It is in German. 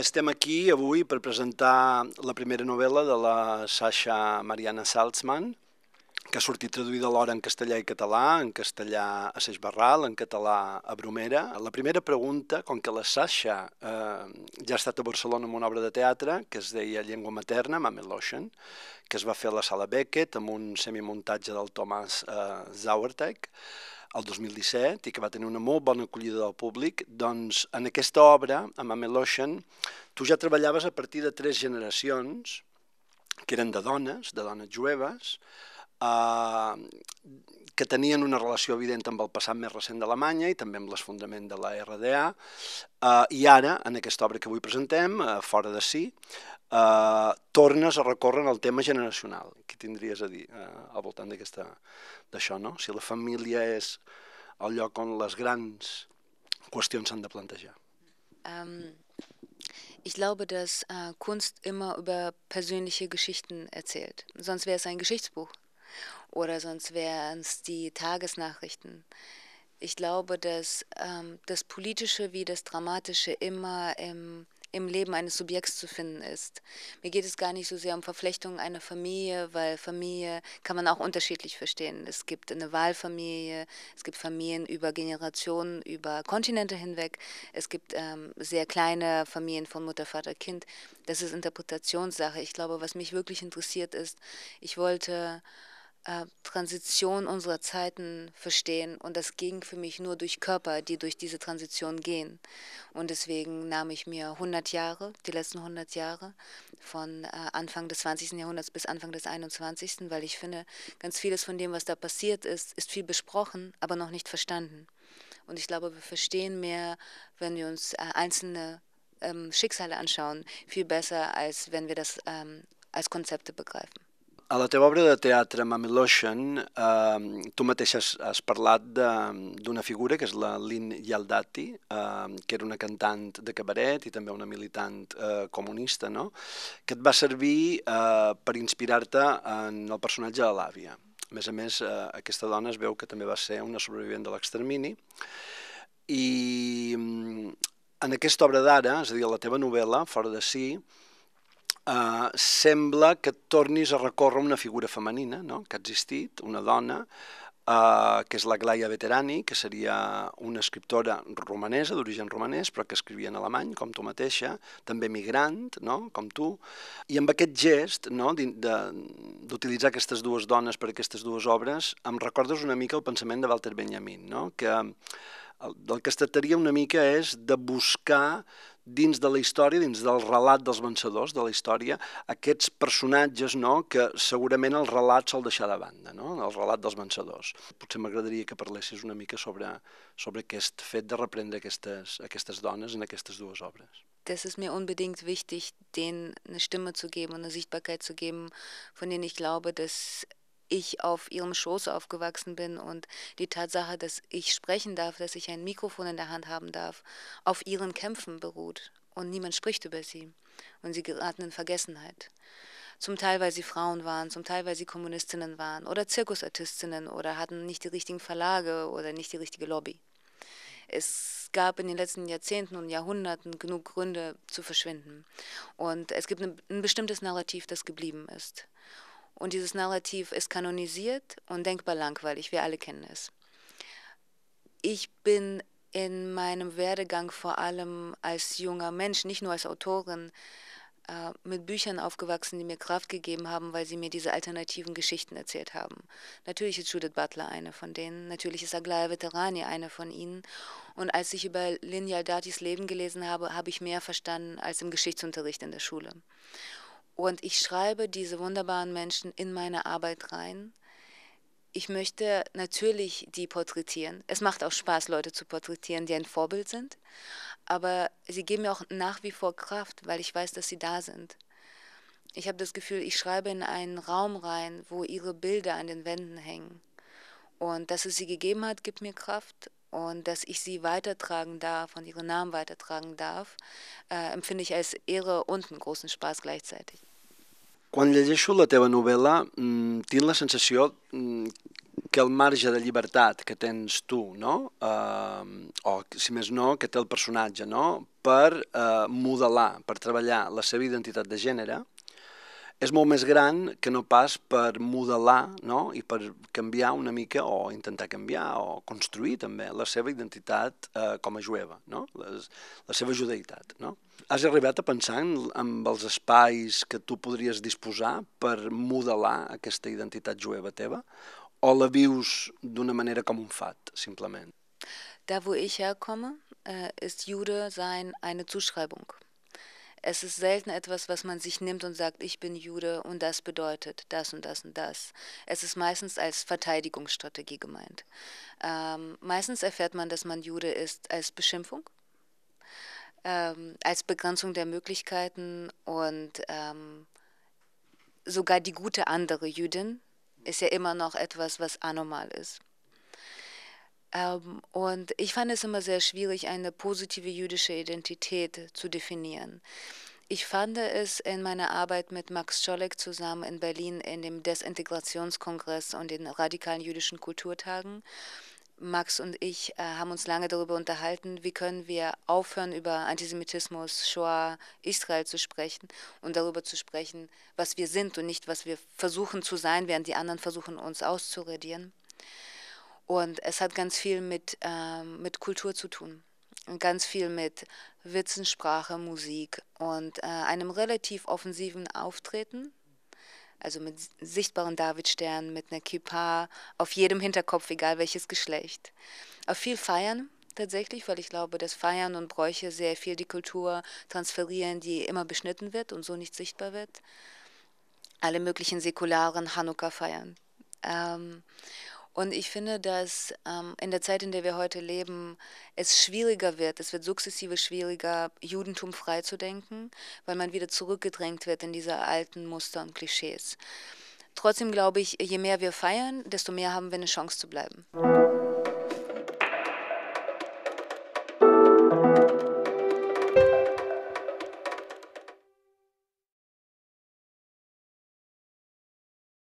estem aquí avui per presentar la primera novel·la de la Sasha Mariana Salzman, que ha sortit traduïda alhora en castellà i català, en castellà a Seix Barral, en català a Bromera. La primera pregunta, com que la Sasha eh, ja ha estat a Barcelona amb una obra de teatre que es deia Llengua Materna, Lotion, que es va fer a la Sala Beckett amb un semimuntatge del Thomas eh, Zauerteig, el 2017 i que va tenir una molt bona acollida del públic, doncs en aquesta obra, a Mamelotion, tu ja treballaves a partir de tres generacions, que eren de dones, de dones jueves, eh, que tenien una relació evident amb el passat més recent d'Alemanya i també amb l'esfondament de la RDA. Eh, I ara, en aquesta obra que avui presentem, uh, Fora de si, eh, tornes a recórrer al tema generacional. Què tindries a dir eh, al voltant d'això, no? Si la família és el lloc on les grans qüestions s'han de plantejar. Um, Ich glaube, dass äh, Kunst immer über persönliche Geschichten erzählt. Sonst wäre es ein Geschichtsbuch. oder sonst wären es die Tagesnachrichten. Ich glaube, dass ähm, das Politische wie das Dramatische immer im, im Leben eines Subjekts zu finden ist. Mir geht es gar nicht so sehr um Verflechtungen einer Familie, weil Familie kann man auch unterschiedlich verstehen. Es gibt eine Wahlfamilie, es gibt Familien über Generationen, über Kontinente hinweg, es gibt ähm, sehr kleine Familien von Mutter, Vater, Kind. Das ist Interpretationssache. Ich glaube, was mich wirklich interessiert ist, ich wollte äh, Transition unserer Zeiten verstehen. Und das ging für mich nur durch Körper, die durch diese Transition gehen. Und deswegen nahm ich mir 100 Jahre, die letzten 100 Jahre, von äh, Anfang des 20. Jahrhunderts bis Anfang des 21., weil ich finde, ganz vieles von dem, was da passiert ist, ist viel besprochen, aber noch nicht verstanden. Und ich glaube, wir verstehen mehr, wenn wir uns äh, einzelne ähm, Schicksale anschauen, viel besser, als wenn wir das ähm, als Konzepte begreifen. A la teva obra de teatre, Lotion, eh, tu mateix has, has parlat d'una figura que és la Lynn Yaldati, eh, que era una cantant de cabaret i també una militant eh, comunista, no? que et va servir eh, per inspirar-te en el personatge de l'àvia. A més a més, eh, aquesta dona es veu que també va ser una sobrevivent de l'extermini i mm, en aquesta obra d'ara, és a dir, la teva novel·la, Fora de si, sí, eh, sembla que tornis a recórrer una figura femenina no? que ha existit, una dona, eh, que és la Glaia Veterani, que seria una escriptora romanesa, d'origen romanès, però que escrivia en alemany, com tu mateixa, també migrant, no? com tu, i amb aquest gest no? d'utilitzar aquestes dues dones per aquestes dues obres, em recordes una mica el pensament de Walter Benjamin, no? que el, del que es tractaria una mica és de buscar dins de la història, dins del relat dels vencedors de la història, aquests personatges no, que segurament el relat se'l deixar de banda, no? el relat dels vencedors. Potser m'agradaria que parlessis una mica sobre, sobre aquest fet de reprendre aquestes, aquestes dones en aquestes dues obres. Das ist mir unbedingt wichtig, denen eine Stimme zu geben und eine Sichtbarkeit zu geben, von denen ich glaube, dass ich auf ihrem Schoß aufgewachsen bin und die Tatsache, dass ich sprechen darf, dass ich ein Mikrofon in der Hand haben darf, auf ihren Kämpfen beruht und niemand spricht über sie und sie geraten in Vergessenheit. Zum Teil, weil sie Frauen waren, zum Teil, weil sie Kommunistinnen waren oder Zirkusartistinnen oder hatten nicht die richtigen Verlage oder nicht die richtige Lobby. Es gab in den letzten Jahrzehnten und Jahrhunderten genug Gründe zu verschwinden. Und es gibt ein bestimmtes Narrativ, das geblieben ist. Und dieses Narrativ ist kanonisiert und denkbar langweilig. Wir alle kennen es. Ich bin in meinem Werdegang vor allem als junger Mensch, nicht nur als Autorin, äh, mit Büchern aufgewachsen, die mir Kraft gegeben haben, weil sie mir diese alternativen Geschichten erzählt haben. Natürlich ist Judith Butler eine von denen, natürlich ist Aglaya Veterani eine von ihnen. Und als ich über Lineal Datis Leben gelesen habe, habe ich mehr verstanden als im Geschichtsunterricht in der Schule. Und ich schreibe diese wunderbaren Menschen in meine Arbeit rein. Ich möchte natürlich die porträtieren. Es macht auch Spaß, Leute zu porträtieren, die ein Vorbild sind. Aber sie geben mir auch nach wie vor Kraft, weil ich weiß, dass sie da sind. Ich habe das Gefühl, ich schreibe in einen Raum rein, wo ihre Bilder an den Wänden hängen. Und dass es sie gegeben hat, gibt mir Kraft. Und dass ich sie weitertragen darf und ihren Namen weitertragen darf, äh, empfinde ich als Ehre und einen großen Spaß gleichzeitig. Quan llegeixo la teva novel·la mm, tinc la sensació mm, que el marge de llibertat que tens tu, no? Eh, o, si més no, que té el personatge, no? Per eh, modelar, per treballar la seva identitat de gènere, és molt més gran que no pas per modelar no? i per canviar una mica o intentar canviar o construir també la seva identitat eh, com a jueva, no? Les, la seva judeïtat. No? Has arribat a pensar en, en els espais que tu podries disposar per modelar aquesta identitat jueva teva o la vius d'una manera com un fat, simplement? Da, wo ich herkomme, äh, ist Jude sein eine Zuschreibung. Es ist selten etwas, was man sich nimmt und sagt, ich bin Jude und das bedeutet das und das und das. Es ist meistens als Verteidigungsstrategie gemeint. Ähm, meistens erfährt man, dass man Jude ist als Beschimpfung, ähm, als Begrenzung der Möglichkeiten und ähm, sogar die gute andere Jüdin ist ja immer noch etwas, was anormal ist. Ähm, und ich fand es immer sehr schwierig, eine positive jüdische Identität zu definieren. Ich fand es in meiner Arbeit mit Max Scholleck zusammen in Berlin in dem Desintegrationskongress und den radikalen jüdischen Kulturtagen. Max und ich äh, haben uns lange darüber unterhalten, wie können wir aufhören, über Antisemitismus, Shoah, Israel zu sprechen und darüber zu sprechen, was wir sind und nicht, was wir versuchen zu sein, während die anderen versuchen, uns auszuradieren. Und es hat ganz viel mit, ähm, mit Kultur zu tun. Und ganz viel mit Witzen, Sprache, Musik und äh, einem relativ offensiven Auftreten. Also mit sichtbaren Davidsternen, mit einer Kippa, auf jedem Hinterkopf, egal welches Geschlecht. Auf viel Feiern tatsächlich, weil ich glaube, dass Feiern und Bräuche sehr viel die Kultur transferieren, die immer beschnitten wird und so nicht sichtbar wird. Alle möglichen säkularen Hanukkah feiern. Ähm, und ich finde, dass ähm, in der Zeit, in der wir heute leben, es schwieriger wird, es wird sukzessive schwieriger, Judentum frei zu denken, weil man wieder zurückgedrängt wird in diese alten Muster und Klischees. Trotzdem glaube ich, je mehr wir feiern, desto mehr haben wir eine Chance zu bleiben.